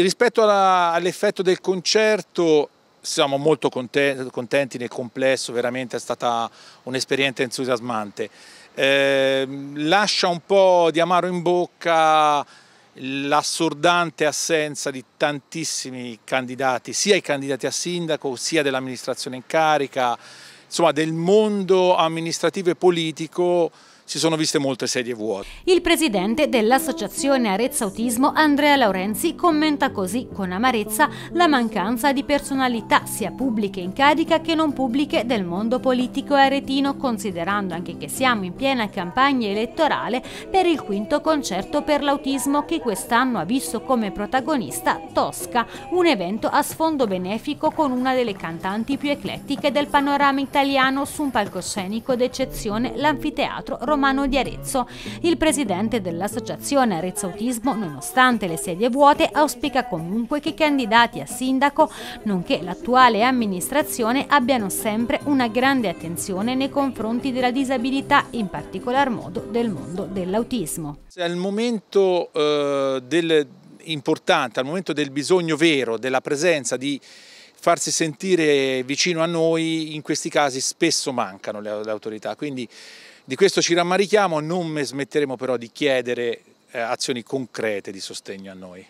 rispetto all'effetto del concerto siamo molto contenti, contenti nel complesso, veramente è stata un'esperienza entusiasmante. Eh, lascia un po' di amaro in bocca l'assordante assenza di tantissimi candidati, sia i candidati a sindaco, sia dell'amministrazione in carica, insomma del mondo amministrativo e politico si sono viste molte sedie vuote. Il presidente dell'associazione Arezza Autismo, Andrea Laurenzi, commenta così con amarezza la mancanza di personalità sia pubbliche in carica che non pubbliche del mondo politico aretino, considerando anche che siamo in piena campagna elettorale per il quinto concerto per l'autismo che quest'anno ha visto come protagonista Tosca, un evento a sfondo benefico con una delle cantanti più eclettiche del panorama italiano su un palcoscenico d'eccezione, l'anfiteatro romano Romano di Arezzo. Il presidente dell'associazione Arezzo Autismo, nonostante le sedie vuote, auspica comunque che i candidati a sindaco, nonché l'attuale amministrazione, abbiano sempre una grande attenzione nei confronti della disabilità, in particolar modo del mondo dell'autismo. Al momento eh, del importante, al momento del bisogno vero, della presenza, di farsi sentire vicino a noi, in questi casi spesso mancano le, autorità. Quindi di questo ci rammarichiamo, non smetteremo però di chiedere eh, azioni concrete di sostegno a noi.